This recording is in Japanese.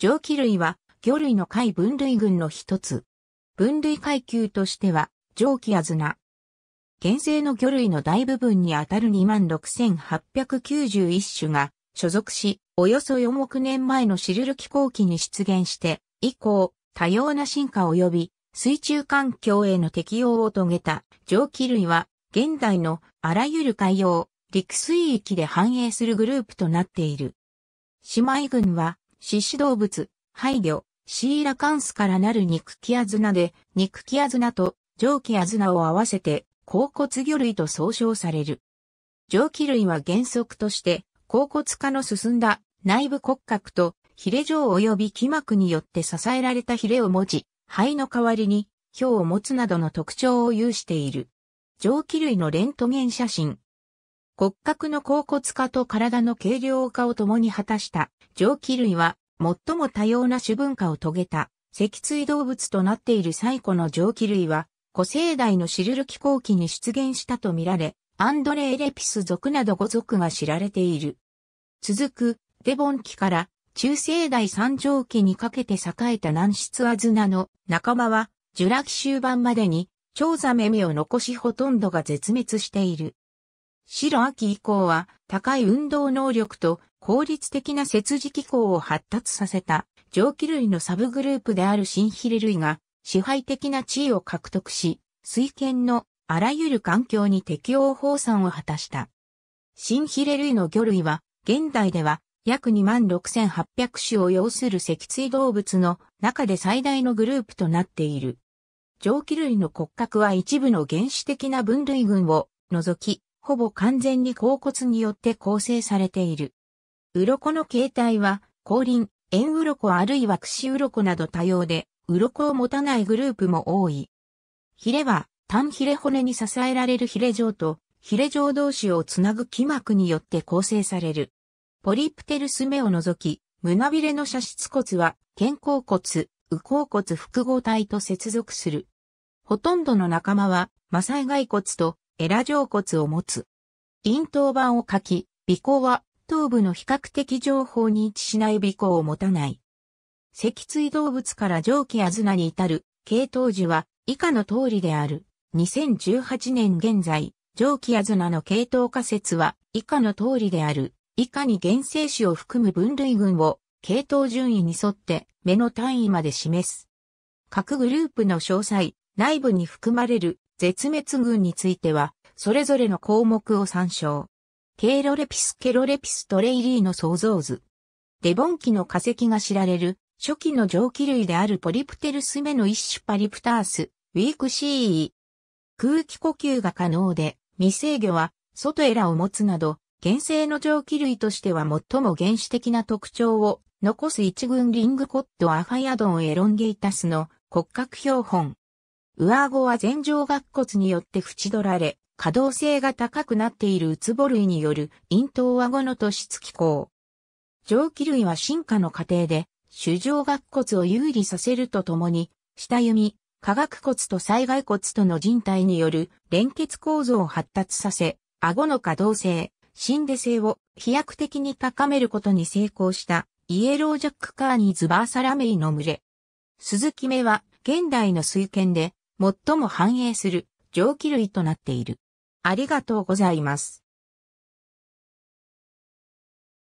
蒸気類は魚類の貝分類群の一つ。分類階級としては蒸気アズナ。現生の魚類の大部分にあたる26,891種が所属し、およそ4億年前のシルル気候期に出現して、以降、多様な進化及び水中環境への適応を遂げた蒸気類は、現代のあらゆる海洋、陸水域で繁栄するグループとなっている。姉妹群は、獅子動物、廃魚、シーラカンスからなる肉キあずなで、肉キあずなと蒸気あずなを合わせて、甲骨魚類と総称される。蒸気類は原則として、甲骨化の進んだ内部骨格と、ヒレ状及び気膜によって支えられたヒレを持ち、肺の代わりに、表を持つなどの特徴を有している。蒸気類のレントゲン写真、骨格の甲骨化と体の軽量化を共に果たした蒸気類は最も多様な種文化を遂げた脊椎動物となっている最古の蒸気類は古生代のシルル気候期に出現したとみられ、アンドレ・エレピス族など5族が知られている。続く、デボン期から中生代三蒸期にかけて栄えた南室アズナの仲間は、ジュラ紀終盤までに、超ザメ目を残しほとんどが絶滅している。白秋以降は高い運動能力と効率的な切磁機構を発達させた蒸気類のサブグループである新ヒレ類が支配的な地位を獲得し、水圏のあらゆる環境に適応放散を果たした。新ヒレ類の魚類は現代では約26,800種を要する脊椎動物の中で最大のグループとなっている。蒸気類の骨格は一部の原始的な分類群を除き、ほぼ完全に甲骨によって構成されている。鱗の形態は、後輪、円鱗あるいは串鱗など多様で、鱗を持たないグループも多い。ヒレは、単ヒレ骨に支えられるヒレ状と、ヒレ状同士をつなぐ気膜によって構成される。ポリプテルス目を除き、胸びれの射出骨は、肩甲骨、右甲骨複合体と接続する。ほとんどの仲間は、マサイ骸骨とエラ上骨を持つ。咽頭板を書き、鼻孔は頭部の比較的情報に位置しない鼻孔を持たない。脊椎動物から上気あずなに至る、系統樹は以下の通りである。2018年現在、上気あずなの系統仮説は以下の通りである。以下に原生種を含む分類群を系統順位に沿って目の単位まで示す。各グループの詳細、内部に含まれる絶滅群については、それぞれの項目を参照。ケイロレピスケロレピストレイリーの創造図。デボン期の化石が知られる、初期の蒸気類であるポリプテルスメの一種パリプタース、ウィークシー。空気呼吸が可能で、未制御は、外エラを持つなど、原生の蒸気類としては最も原始的な特徴を残す一群リングコットアファヤドンエロンゲイタスの骨格標本。上顎は前上顎骨によって縁取られ、可動性が高くなっているウツボ類による咽頭顎の突出機構。上気類は進化の過程で、主上顎骨を有利させるとともに、下弓、下顎骨と災害骨との人体による連結構造を発達させ、顎の可動性、死んで性を飛躍的に高めることに成功したイエロージャック・カーニーズ・バーサラメイの群れ。鈴木目は現代の水犬で最も繁栄する蒸気類となっている。ありがとうございます。